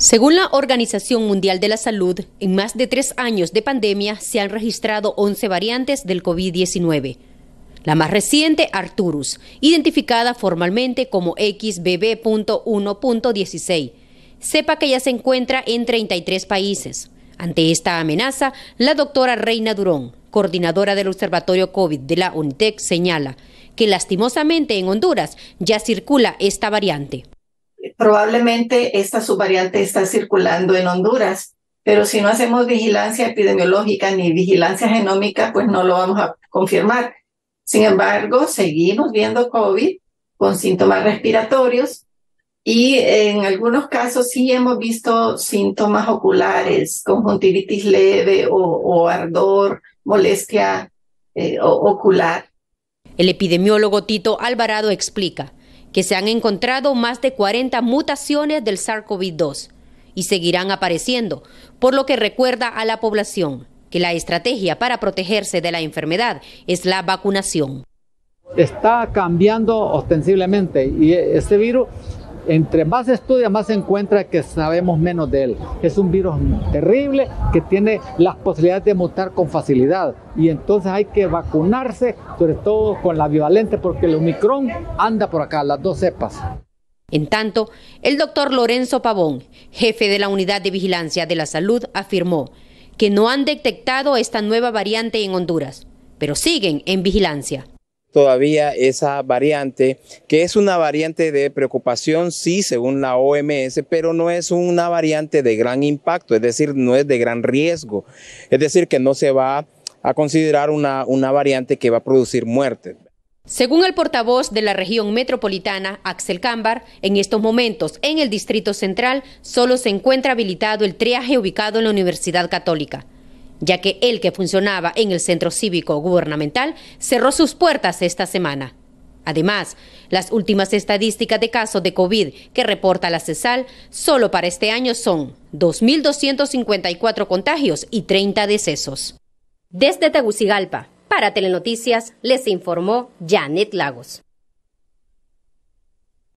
Según la Organización Mundial de la Salud, en más de tres años de pandemia se han registrado 11 variantes del COVID-19. La más reciente, Arturus, identificada formalmente como XBB.1.16, sepa que ya se encuentra en 33 países. Ante esta amenaza, la doctora Reina Durón, coordinadora del Observatorio COVID de la UNITEC, señala que lastimosamente en Honduras ya circula esta variante probablemente esta subvariante está circulando en Honduras, pero si no hacemos vigilancia epidemiológica ni vigilancia genómica, pues no lo vamos a confirmar. Sin embargo, seguimos viendo COVID con síntomas respiratorios y en algunos casos sí hemos visto síntomas oculares, conjuntivitis leve o, ardor, molestia eh, ocular. El epidemiólogo Tito Alvarado explica que se han encontrado más de 40 mutaciones del SARS-CoV-2 y seguirán apareciendo, por lo que recuerda a la población que la estrategia para protegerse de la enfermedad es la vacunación. Está cambiando ostensiblemente y e-, este virus entre más estudia, más se encuentra que sabemos menos de él. Es un virus terrible que tiene las posibilidades de mutar con facilidad y entonces hay que vacunarse, sobre todo con la bivalente, porque el Omicron anda por acá, las dos cepas. En tanto, el doctor Lorenzo Pavón, jefe de la Unidad de Vigilancia de la Salud, afirmó que no han detectado esta nueva variante en Honduras, pero siguen en vigilancia todavía esa variante, que es una variante de preocupación, sí, según la OMS, pero no es una variante de gran impacto, es decir, no es de gran riesgo, es decir, que no se va a considerar una, variante que va a producir muerte. Según el portavoz de la región metropolitana, Axel Cámbar, en estos momentos en el Distrito Central solo se encuentra habilitado el triaje ubicado en la Universidad Católica ya que el que funcionaba en el centro cívico gubernamental cerró sus puertas esta semana. Además, las últimas estadísticas de casos de COVID que reporta la CESAL solo para este año son 2.254 contagios y 30 decesos. Desde Tegucigalpa, para Telenoticias, les informó Janet Lagos.